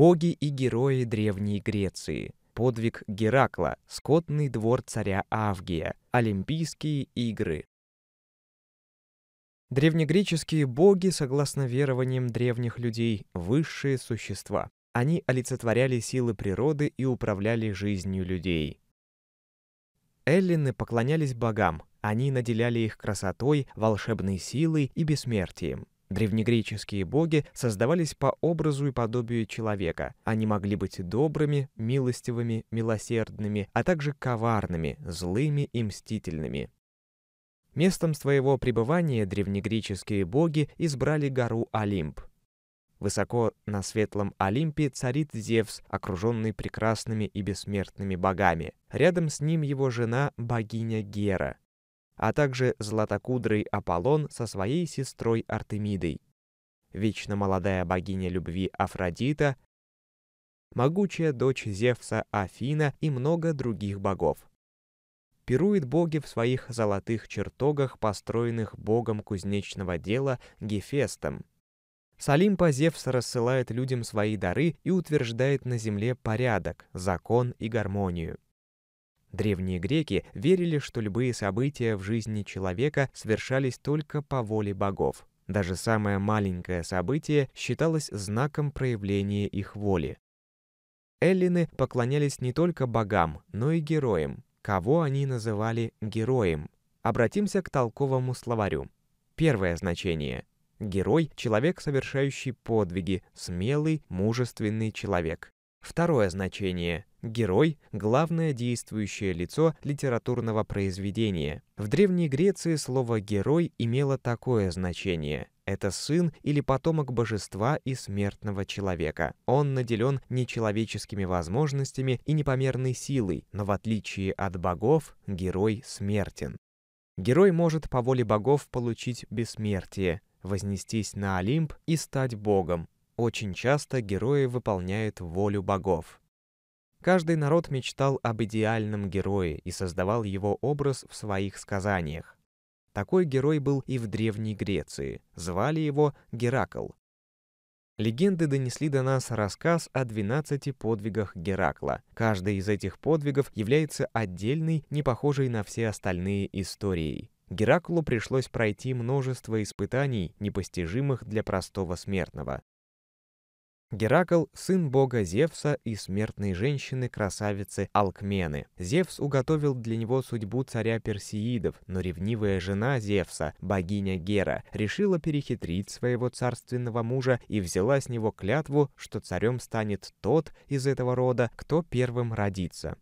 Боги и герои Древней Греции. Подвиг Геракла, скотный двор царя Авгия, Олимпийские игры. Древнегреческие боги, согласно верованиям древних людей, высшие существа. Они олицетворяли силы природы и управляли жизнью людей. Эллины поклонялись богам, они наделяли их красотой, волшебной силой и бессмертием. Древнегреческие боги создавались по образу и подобию человека. Они могли быть добрыми, милостивыми, милосердными, а также коварными, злыми и мстительными. Местом своего пребывания древнегреческие боги избрали гору Олимп. Высоко на светлом Олимпе царит Зевс, окруженный прекрасными и бессмертными богами. Рядом с ним его жена богиня Гера а также златокудрый Аполлон со своей сестрой Артемидой, вечно молодая богиня любви Афродита, могучая дочь Зевса Афина и много других богов пируют боги в своих золотых чертогах, построенных богом кузнечного дела Гефестом. С Олимпа Зевс рассылает людям свои дары и утверждает на земле порядок, закон и гармонию. Древние греки верили, что любые события в жизни человека совершались только по воле богов. Даже самое маленькое событие считалось знаком проявления их воли. Эллины поклонялись не только богам, но и героям, кого они называли героем. Обратимся к толковому словарю. Первое значение. Герой – человек, совершающий подвиги, смелый, мужественный человек. Второе значение Герой — главное действующее лицо литературного произведения. В Древней Греции слово «герой» имело такое значение — это сын или потомок божества и смертного человека. Он наделен нечеловеческими возможностями и непомерной силой, но в отличие от богов, герой смертен. Герой может по воле богов получить бессмертие, вознестись на Олимп и стать богом. Очень часто герои выполняют волю богов. Каждый народ мечтал об идеальном герое и создавал его образ в своих сказаниях. Такой герой был и в Древней Греции. Звали его Геракл. Легенды донесли до нас рассказ о 12 подвигах Геракла. Каждый из этих подвигов является отдельной, не похожей на все остальные историей. Гераклу пришлось пройти множество испытаний, непостижимых для простого смертного. Геракл — сын бога Зевса и смертной женщины-красавицы Алкмены. Зевс уготовил для него судьбу царя персеидов, но ревнивая жена Зевса, богиня Гера, решила перехитрить своего царственного мужа и взяла с него клятву, что царем станет тот из этого рода, кто первым родится.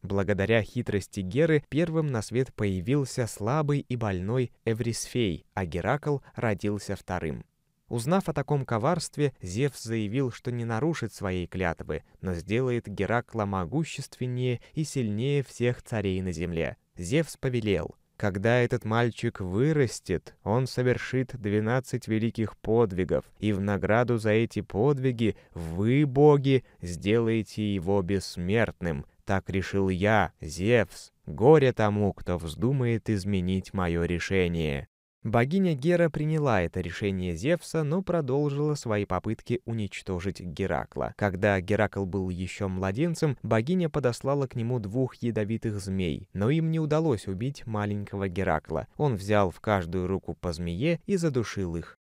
Благодаря хитрости Геры первым на свет появился слабый и больной Эврисфей, а Геракл родился вторым. Узнав о таком коварстве, Зевс заявил, что не нарушит своей клятвы, но сделает Геракла могущественнее и сильнее всех царей на земле. Зевс повелел, когда этот мальчик вырастет, он совершит двенадцать великих подвигов, и в награду за эти подвиги вы, боги, сделаете его бессмертным. Так решил я, Зевс. Горе тому, кто вздумает изменить мое решение. Богиня Гера приняла это решение Зевса, но продолжила свои попытки уничтожить Геракла. Когда Геракл был еще младенцем, богиня подослала к нему двух ядовитых змей, но им не удалось убить маленького Геракла. Он взял в каждую руку по змее и задушил их.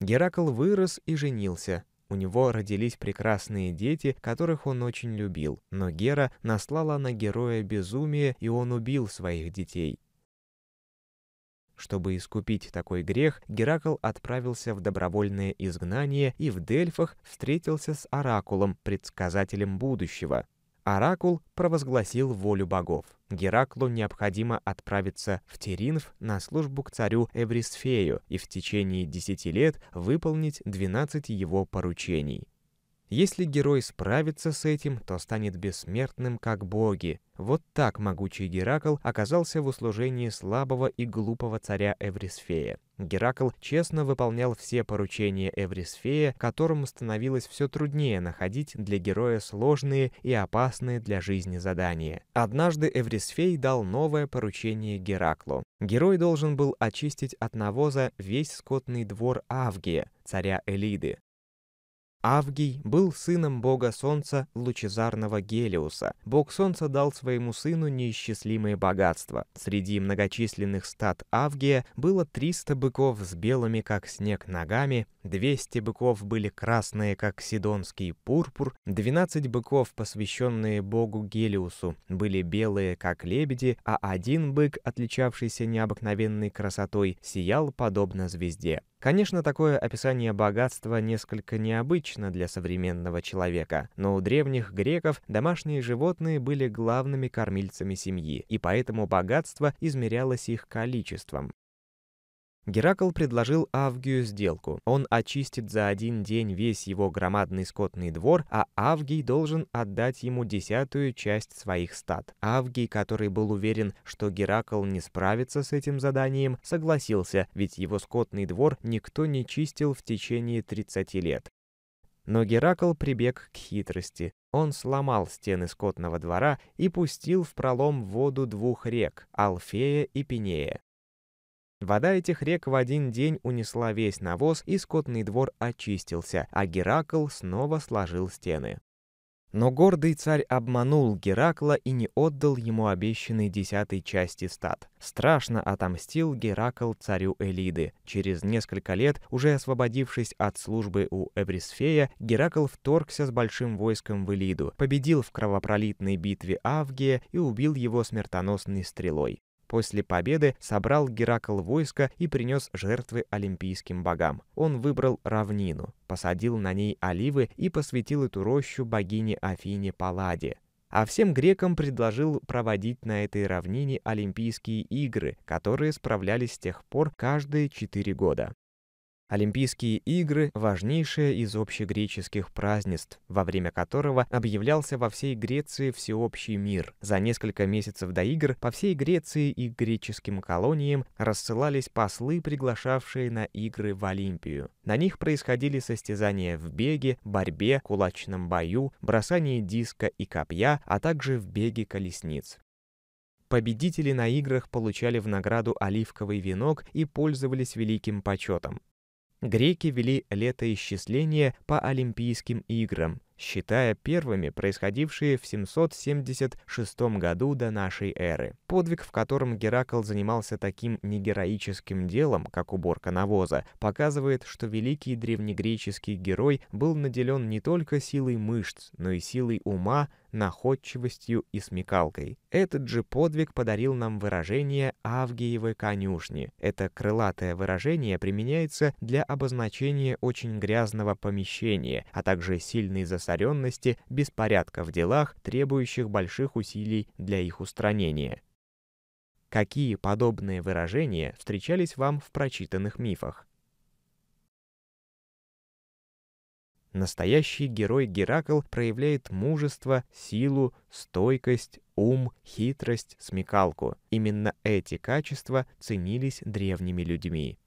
Геракл вырос и женился, у него родились прекрасные дети, которых он очень любил, но Гера наслала на героя безумие, и он убил своих детей. Чтобы искупить такой грех, Геракл отправился в добровольное изгнание и в Дельфах встретился с Оракулом, предсказателем будущего. Оракул провозгласил волю богов. Гераклу необходимо отправиться в Теринф на службу к царю Эврисфею и в течение 10 лет выполнить 12 его поручений. Если герой справится с этим, то станет бессмертным, как боги. Вот так могучий Геракл оказался в услужении слабого и глупого царя Эврисфея. Геракл честно выполнял все поручения Эврисфея, которому становилось все труднее находить для героя сложные и опасные для жизни задания. Однажды Эврисфей дал новое поручение Гераклу. Герой должен был очистить от навоза весь скотный двор Авгия, царя Элиды. Авгий был сыном бога солнца Лучезарного Гелиуса. Бог солнца дал своему сыну неисчислимые богатства. Среди многочисленных стад Авгия было 300 быков с белыми, как снег, ногами, 200 быков были красные, как сидонский пурпур, 12 быков, посвященные богу Гелиусу, были белые, как лебеди, а один бык, отличавшийся необыкновенной красотой, сиял подобно звезде. Конечно, такое описание богатства несколько необычно для современного человека, но у древних греков домашние животные были главными кормильцами семьи, и поэтому богатство измерялось их количеством. Геракл предложил Авгию сделку. Он очистит за один день весь его громадный скотный двор, а Авгий должен отдать ему десятую часть своих стад. Авгий, который был уверен, что Геракл не справится с этим заданием, согласился, ведь его скотный двор никто не чистил в течение 30 лет. Но Геракл прибег к хитрости. Он сломал стены скотного двора и пустил в пролом воду двух рек — Алфея и Пинея. Вода этих рек в один день унесла весь навоз, и скотный двор очистился, а Геракл снова сложил стены. Но гордый царь обманул Геракла и не отдал ему обещанной десятой части стад. Страшно отомстил Геракл царю Элиды. Через несколько лет, уже освободившись от службы у Эврисфея, Геракл вторгся с большим войском в Элиду, победил в кровопролитной битве Авгия и убил его смертоносной стрелой. После победы собрал Геракл войско и принес жертвы олимпийским богам. Он выбрал равнину, посадил на ней оливы и посвятил эту рощу богине Афине Палладе. А всем грекам предложил проводить на этой равнине Олимпийские игры, которые справлялись с тех пор каждые четыре года. Олимпийские игры – важнейшее из общегреческих празднеств, во время которого объявлялся во всей Греции всеобщий мир. За несколько месяцев до игр по всей Греции и греческим колониям рассылались послы, приглашавшие на игры в Олимпию. На них происходили состязания в беге, борьбе, кулачном бою, бросании диска и копья, а также в беге колесниц. Победители на играх получали в награду оливковый венок и пользовались великим почетом. Греки вели летоисчисление по Олимпийским играм, считая первыми происходившие в 776 году до нашей эры. Подвиг, в котором Геракл занимался таким негероическим делом, как уборка навоза, показывает, что великий древнегреческий герой был наделен не только силой мышц, но и силой ума, находчивостью и смекалкой. Этот же подвиг подарил нам выражение «авгиевы конюшни». Это крылатое выражение применяется для обозначения очень грязного помещения, а также сильной засады засоренности, беспорядка в делах, требующих больших усилий для их устранения. Какие подобные выражения встречались вам в прочитанных мифах? Настоящий герой Геракл проявляет мужество, силу, стойкость, ум, хитрость, смекалку. Именно эти качества ценились древними людьми.